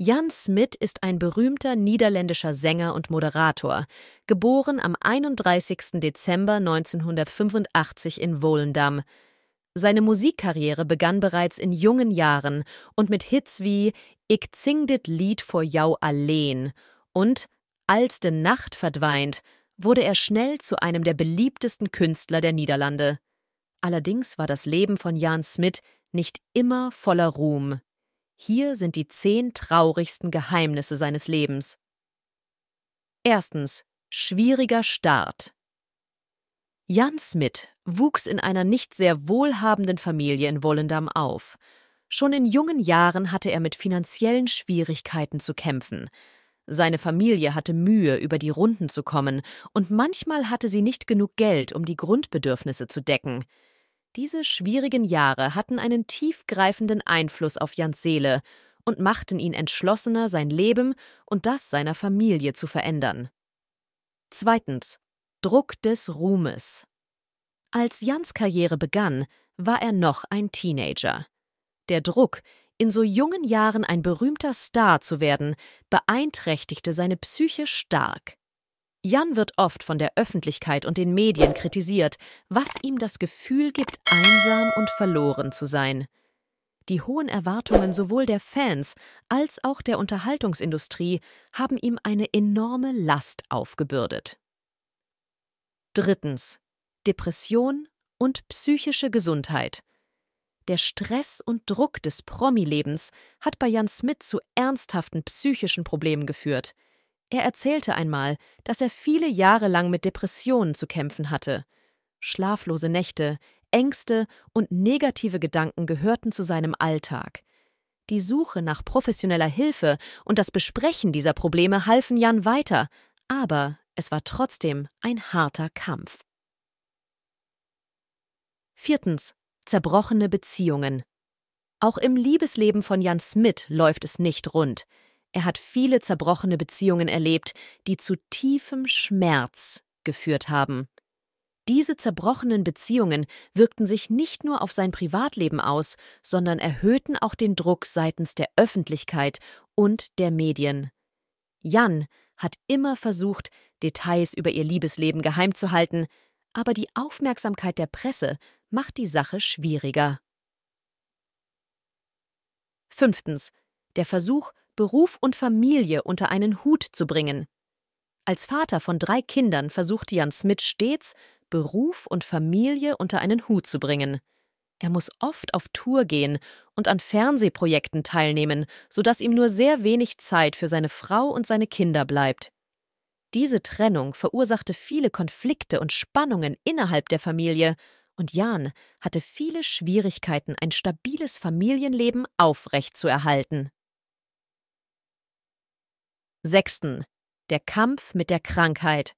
Jan Smit ist ein berühmter niederländischer Sänger und Moderator, geboren am 31. Dezember 1985 in Volendam. Seine Musikkarriere begann bereits in jungen Jahren und mit Hits wie Ich sing dit Lied vor Jau allein und Als de Nacht verdweint wurde er schnell zu einem der beliebtesten Künstler der Niederlande. Allerdings war das Leben von Jan Smit nicht immer voller Ruhm. Hier sind die zehn traurigsten Geheimnisse seines Lebens. Erstens. Schwieriger Start. Jan Smith wuchs in einer nicht sehr wohlhabenden Familie in Wollendam auf. Schon in jungen Jahren hatte er mit finanziellen Schwierigkeiten zu kämpfen. Seine Familie hatte Mühe, über die Runden zu kommen, und manchmal hatte sie nicht genug Geld, um die Grundbedürfnisse zu decken. Diese schwierigen Jahre hatten einen tiefgreifenden Einfluss auf Jans Seele und machten ihn entschlossener, sein Leben und das seiner Familie zu verändern. Zweitens. Druck des Ruhmes. Als Jans Karriere begann, war er noch ein Teenager. Der Druck, in so jungen Jahren ein berühmter Star zu werden, beeinträchtigte seine Psyche stark. Jan wird oft von der Öffentlichkeit und den Medien kritisiert, was ihm das Gefühl gibt, einsam und verloren zu sein. Die hohen Erwartungen sowohl der Fans als auch der Unterhaltungsindustrie haben ihm eine enorme Last aufgebürdet. Drittens. Depression und psychische Gesundheit. Der Stress und Druck des Promi-Lebens hat bei Jan Smith zu ernsthaften psychischen Problemen geführt – er erzählte einmal, dass er viele Jahre lang mit Depressionen zu kämpfen hatte. Schlaflose Nächte, Ängste und negative Gedanken gehörten zu seinem Alltag. Die Suche nach professioneller Hilfe und das Besprechen dieser Probleme halfen Jan weiter, aber es war trotzdem ein harter Kampf. Viertens. Zerbrochene Beziehungen. Auch im Liebesleben von Jan Smith läuft es nicht rund. Er hat viele zerbrochene Beziehungen erlebt, die zu tiefem Schmerz geführt haben. Diese zerbrochenen Beziehungen wirkten sich nicht nur auf sein Privatleben aus, sondern erhöhten auch den Druck seitens der Öffentlichkeit und der Medien. Jan hat immer versucht, Details über ihr Liebesleben geheim zu halten, aber die Aufmerksamkeit der Presse macht die Sache schwieriger. Fünftens. Der Versuch, Beruf und Familie unter einen Hut zu bringen. Als Vater von drei Kindern versuchte Jan Smith stets, Beruf und Familie unter einen Hut zu bringen. Er muss oft auf Tour gehen und an Fernsehprojekten teilnehmen, sodass ihm nur sehr wenig Zeit für seine Frau und seine Kinder bleibt. Diese Trennung verursachte viele Konflikte und Spannungen innerhalb der Familie, und Jan hatte viele Schwierigkeiten, ein stabiles Familienleben aufrechtzuerhalten. 6. Der Kampf mit der Krankheit.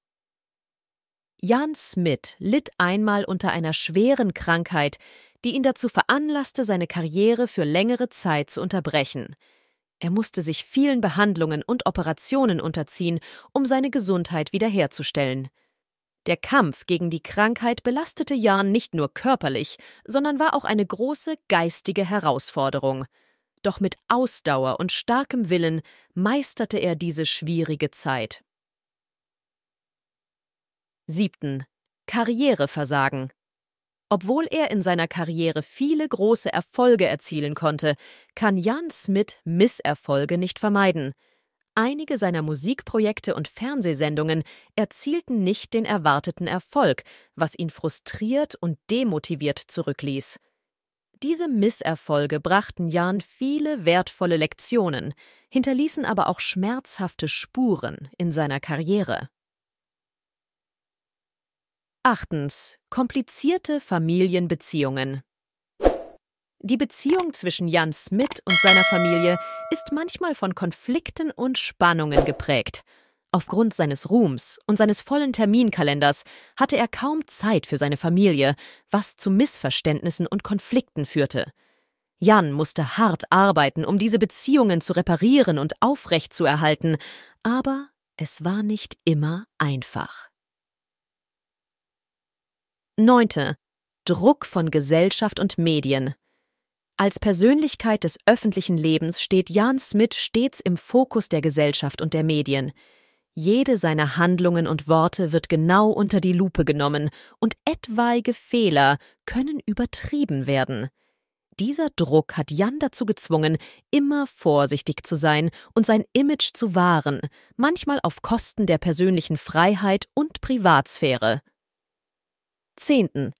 Jan Smith litt einmal unter einer schweren Krankheit, die ihn dazu veranlasste, seine Karriere für längere Zeit zu unterbrechen. Er musste sich vielen Behandlungen und Operationen unterziehen, um seine Gesundheit wiederherzustellen. Der Kampf gegen die Krankheit belastete Jan nicht nur körperlich, sondern war auch eine große geistige Herausforderung. Doch mit Ausdauer und starkem Willen meisterte er diese schwierige Zeit. 7. Karriereversagen. Obwohl er in seiner Karriere viele große Erfolge erzielen konnte, kann Jan Smith Misserfolge nicht vermeiden. Einige seiner Musikprojekte und Fernsehsendungen erzielten nicht den erwarteten Erfolg, was ihn frustriert und demotiviert zurückließ. Diese Misserfolge brachten Jan viele wertvolle Lektionen, hinterließen aber auch schmerzhafte Spuren in seiner Karriere. Achtens. Komplizierte Familienbeziehungen. Die Beziehung zwischen Jan Smith und seiner Familie ist manchmal von Konflikten und Spannungen geprägt – Aufgrund seines Ruhms und seines vollen Terminkalenders hatte er kaum Zeit für seine Familie, was zu Missverständnissen und Konflikten führte. Jan musste hart arbeiten, um diese Beziehungen zu reparieren und aufrechtzuerhalten, aber es war nicht immer einfach. 9. Druck von Gesellschaft und Medien. Als Persönlichkeit des öffentlichen Lebens steht Jan Smith stets im Fokus der Gesellschaft und der Medien. Jede seiner Handlungen und Worte wird genau unter die Lupe genommen und etwaige Fehler können übertrieben werden. Dieser Druck hat Jan dazu gezwungen, immer vorsichtig zu sein und sein Image zu wahren, manchmal auf Kosten der persönlichen Freiheit und Privatsphäre. 10.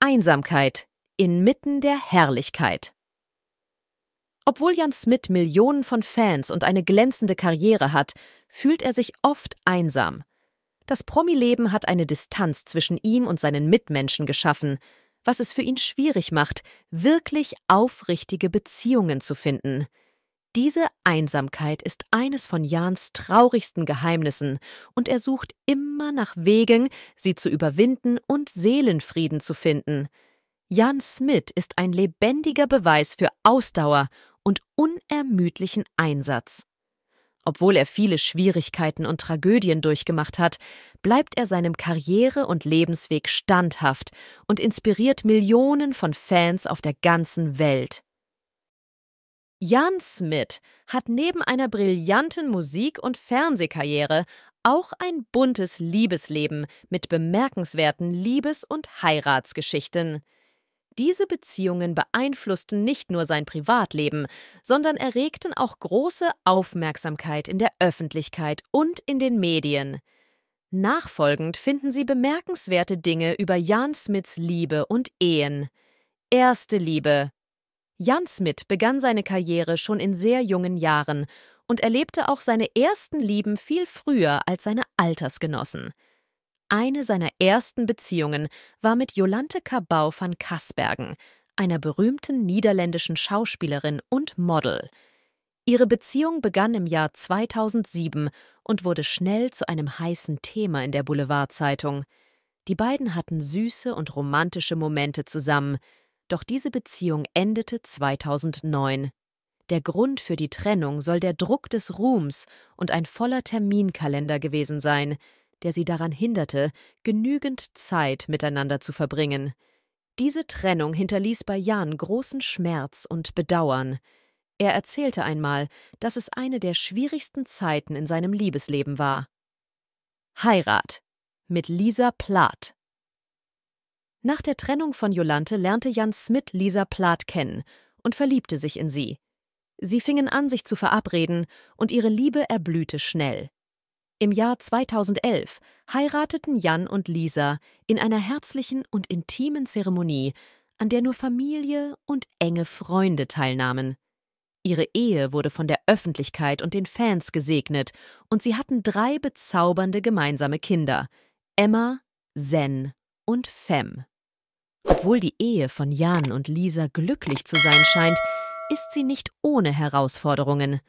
Einsamkeit inmitten der Herrlichkeit. Obwohl Jan Smith Millionen von Fans und eine glänzende Karriere hat, fühlt er sich oft einsam. Das Promi-Leben hat eine Distanz zwischen ihm und seinen Mitmenschen geschaffen, was es für ihn schwierig macht, wirklich aufrichtige Beziehungen zu finden. Diese Einsamkeit ist eines von Jans traurigsten Geheimnissen und er sucht immer nach Wegen, sie zu überwinden und Seelenfrieden zu finden. Jan Smith ist ein lebendiger Beweis für Ausdauer und unermüdlichen Einsatz. Obwohl er viele Schwierigkeiten und Tragödien durchgemacht hat, bleibt er seinem Karriere- und Lebensweg standhaft und inspiriert Millionen von Fans auf der ganzen Welt. Jan Smith hat neben einer brillanten Musik- und Fernsehkarriere auch ein buntes Liebesleben mit bemerkenswerten Liebes- und Heiratsgeschichten. Diese Beziehungen beeinflussten nicht nur sein Privatleben, sondern erregten auch große Aufmerksamkeit in der Öffentlichkeit und in den Medien. Nachfolgend finden Sie bemerkenswerte Dinge über Jan Smiths Liebe und Ehen. Erste Liebe. Jan Smith begann seine Karriere schon in sehr jungen Jahren und erlebte auch seine ersten Lieben viel früher als seine Altersgenossen. Eine seiner ersten Beziehungen war mit Jolante Cabau van Kasbergen, einer berühmten niederländischen Schauspielerin und Model. Ihre Beziehung begann im Jahr 2007 und wurde schnell zu einem heißen Thema in der Boulevardzeitung. Die beiden hatten süße und romantische Momente zusammen, doch diese Beziehung endete 2009. Der Grund für die Trennung soll der Druck des Ruhms und ein voller Terminkalender gewesen sein – der sie daran hinderte, genügend Zeit miteinander zu verbringen. Diese Trennung hinterließ bei Jan großen Schmerz und Bedauern. Er erzählte einmal, dass es eine der schwierigsten Zeiten in seinem Liebesleben war. Heirat mit Lisa Plath. Nach der Trennung von Jolante lernte Jan Smith Lisa Plath kennen und verliebte sich in sie. Sie fingen an, sich zu verabreden, und ihre Liebe erblühte schnell. Im Jahr 2011 heirateten Jan und Lisa in einer herzlichen und intimen Zeremonie, an der nur Familie und enge Freunde teilnahmen. Ihre Ehe wurde von der Öffentlichkeit und den Fans gesegnet, und sie hatten drei bezaubernde gemeinsame Kinder Emma, Zen und Fem. Obwohl die Ehe von Jan und Lisa glücklich zu sein scheint, ist sie nicht ohne Herausforderungen.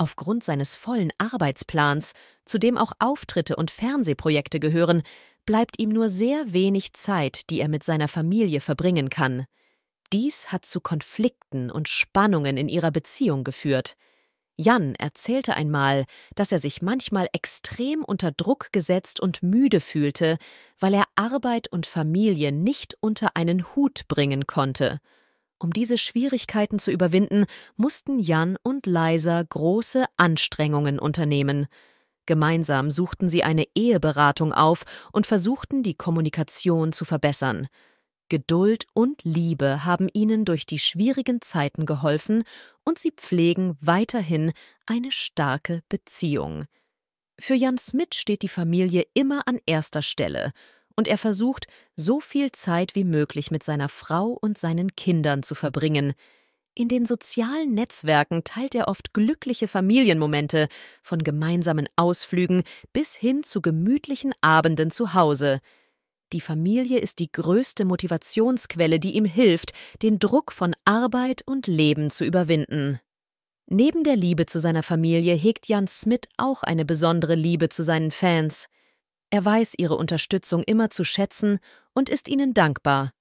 Aufgrund seines vollen Arbeitsplans, zu dem auch Auftritte und Fernsehprojekte gehören, bleibt ihm nur sehr wenig Zeit, die er mit seiner Familie verbringen kann. Dies hat zu Konflikten und Spannungen in ihrer Beziehung geführt. Jan erzählte einmal, dass er sich manchmal extrem unter Druck gesetzt und müde fühlte, weil er Arbeit und Familie nicht unter einen Hut bringen konnte. Um diese Schwierigkeiten zu überwinden, mussten Jan und Leiser große Anstrengungen unternehmen. Gemeinsam suchten sie eine Eheberatung auf und versuchten, die Kommunikation zu verbessern. Geduld und Liebe haben ihnen durch die schwierigen Zeiten geholfen und sie pflegen weiterhin eine starke Beziehung. Für Jan Smith steht die Familie immer an erster Stelle und er versucht, so viel Zeit wie möglich mit seiner Frau und seinen Kindern zu verbringen. In den sozialen Netzwerken teilt er oft glückliche Familienmomente, von gemeinsamen Ausflügen bis hin zu gemütlichen Abenden zu Hause. Die Familie ist die größte Motivationsquelle, die ihm hilft, den Druck von Arbeit und Leben zu überwinden. Neben der Liebe zu seiner Familie hegt Jan Smith auch eine besondere Liebe zu seinen Fans. Er weiß ihre Unterstützung immer zu schätzen und ist ihnen dankbar.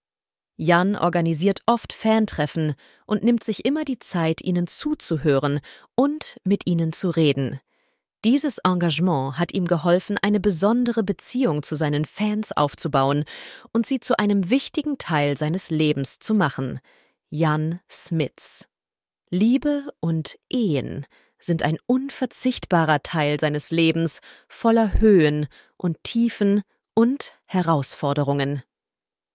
Jan organisiert oft Fantreffen und nimmt sich immer die Zeit, ihnen zuzuhören und mit ihnen zu reden. Dieses Engagement hat ihm geholfen, eine besondere Beziehung zu seinen Fans aufzubauen und sie zu einem wichtigen Teil seines Lebens zu machen. Jan Smits. Liebe und Ehen sind ein unverzichtbarer Teil seines Lebens voller Höhen und Tiefen und Herausforderungen.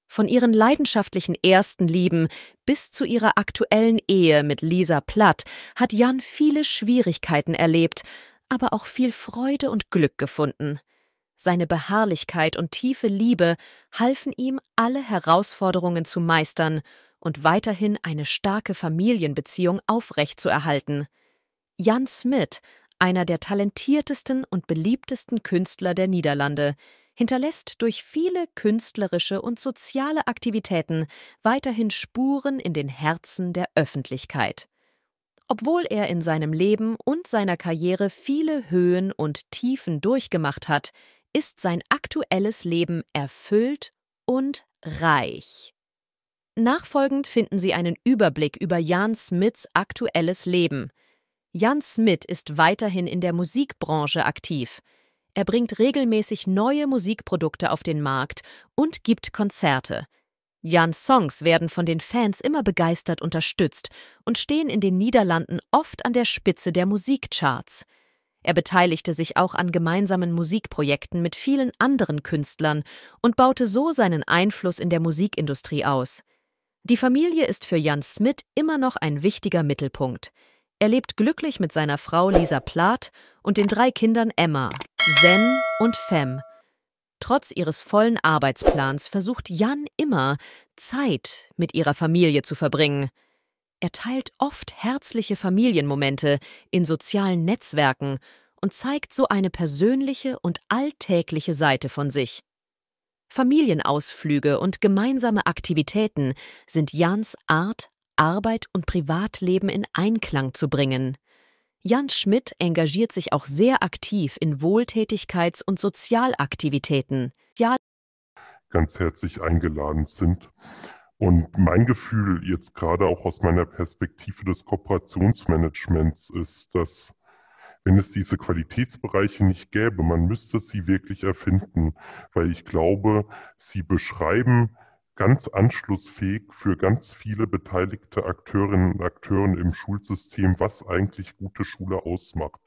Von ihren leidenschaftlichen ersten Lieben bis zu ihrer aktuellen Ehe mit Lisa Platt hat Jan viele Schwierigkeiten erlebt, aber auch viel Freude und Glück gefunden. Seine Beharrlichkeit und tiefe Liebe halfen ihm, alle Herausforderungen zu meistern und weiterhin eine starke Familienbeziehung aufrechtzuerhalten. Jan Smith, einer der talentiertesten und beliebtesten Künstler der Niederlande, hinterlässt durch viele künstlerische und soziale Aktivitäten weiterhin Spuren in den Herzen der Öffentlichkeit. Obwohl er in seinem Leben und seiner Karriere viele Höhen und Tiefen durchgemacht hat, ist sein aktuelles Leben erfüllt und reich. Nachfolgend finden Sie einen Überblick über Jan Smiths aktuelles Leben, Jan Smith ist weiterhin in der Musikbranche aktiv. Er bringt regelmäßig neue Musikprodukte auf den Markt und gibt Konzerte. Jans Songs werden von den Fans immer begeistert unterstützt und stehen in den Niederlanden oft an der Spitze der Musikcharts. Er beteiligte sich auch an gemeinsamen Musikprojekten mit vielen anderen Künstlern und baute so seinen Einfluss in der Musikindustrie aus. Die Familie ist für Jan Smith immer noch ein wichtiger Mittelpunkt. Er lebt glücklich mit seiner Frau Lisa Plath und den drei Kindern Emma, Zen und Fem. Trotz ihres vollen Arbeitsplans versucht Jan immer, Zeit mit ihrer Familie zu verbringen. Er teilt oft herzliche Familienmomente in sozialen Netzwerken und zeigt so eine persönliche und alltägliche Seite von sich. Familienausflüge und gemeinsame Aktivitäten sind Jans Art, Arbeit und Privatleben in Einklang zu bringen. Jan Schmidt engagiert sich auch sehr aktiv in Wohltätigkeits- und Sozialaktivitäten. Ja. Ganz herzlich eingeladen sind. Und mein Gefühl jetzt gerade auch aus meiner Perspektive des Kooperationsmanagements ist, dass wenn es diese Qualitätsbereiche nicht gäbe, man müsste sie wirklich erfinden, weil ich glaube, sie beschreiben ganz anschlussfähig für ganz viele beteiligte Akteurinnen und Akteuren im Schulsystem, was eigentlich gute Schule ausmacht.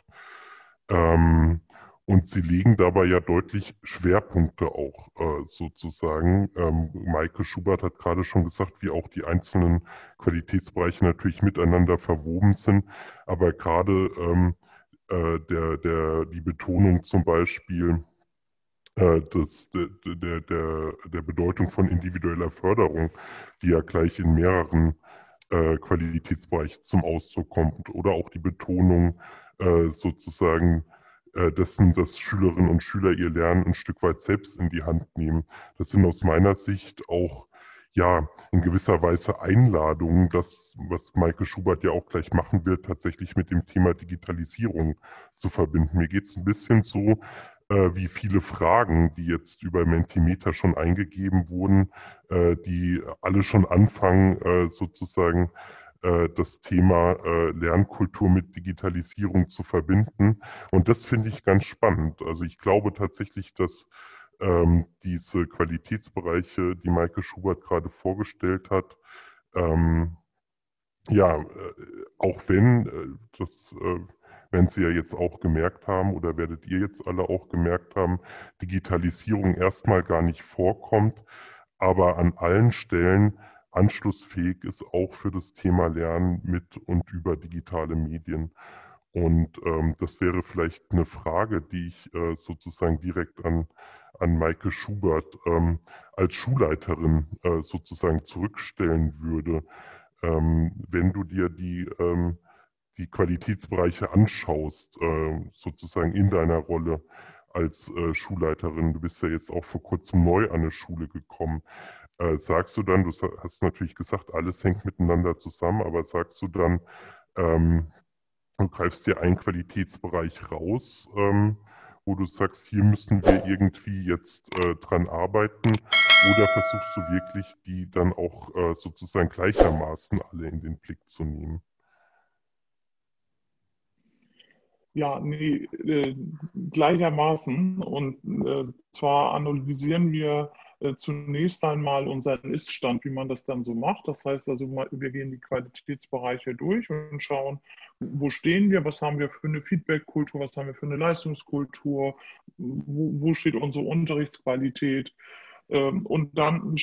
Ähm, und sie legen dabei ja deutlich Schwerpunkte auch äh, sozusagen. Ähm, Maike Schubert hat gerade schon gesagt, wie auch die einzelnen Qualitätsbereiche natürlich miteinander verwoben sind. Aber gerade ähm, äh, der, der, die Betonung zum Beispiel äh, das, der, der, der Bedeutung von individueller Förderung, die ja gleich in mehreren äh, Qualitätsbereichen zum Ausdruck kommt oder auch die Betonung äh, sozusagen äh, dessen, dass Schülerinnen und Schüler ihr Lernen ein Stück weit selbst in die Hand nehmen. Das sind aus meiner Sicht auch ja, in gewisser Weise Einladungen, das, was Maike Schubert ja auch gleich machen wird, tatsächlich mit dem Thema Digitalisierung zu verbinden. Mir geht es ein bisschen so, äh, wie viele Fragen, die jetzt über Mentimeter schon eingegeben wurden, äh, die alle schon anfangen, äh, sozusagen äh, das Thema äh, Lernkultur mit Digitalisierung zu verbinden. Und das finde ich ganz spannend. Also ich glaube tatsächlich, dass ähm, diese Qualitätsbereiche, die Maike Schubert gerade vorgestellt hat, ähm, ja, äh, auch wenn, das wenn Sie ja jetzt auch gemerkt haben oder werdet ihr jetzt alle auch gemerkt haben, Digitalisierung erstmal gar nicht vorkommt, aber an allen Stellen anschlussfähig ist, auch für das Thema Lernen mit und über digitale Medien. Und ähm, das wäre vielleicht eine Frage, die ich äh, sozusagen direkt an, an Maike Schubert ähm, als Schulleiterin äh, sozusagen zurückstellen würde. Ähm, wenn du dir die ähm, die Qualitätsbereiche anschaust, äh, sozusagen in deiner Rolle als äh, Schulleiterin. Du bist ja jetzt auch vor kurzem neu an eine Schule gekommen. Äh, sagst du dann, du hast natürlich gesagt, alles hängt miteinander zusammen, aber sagst du dann, ähm, du greifst dir einen Qualitätsbereich raus, ähm, wo du sagst, hier müssen wir irgendwie jetzt dran arbeiten, oder versuchst du wirklich, die dann auch sozusagen gleichermaßen alle in den Blick zu nehmen? Ja, nee, äh, gleichermaßen. Und äh, zwar analysieren wir äh, zunächst einmal unseren Iststand, wie man das dann so macht. Das heißt also, wir gehen die Qualitätsbereiche durch und schauen, wo stehen wir, was haben wir für eine Feedbackkultur, was haben wir für eine Leistungskultur, wo, wo steht unsere Unterrichtsqualität. Ähm, und dann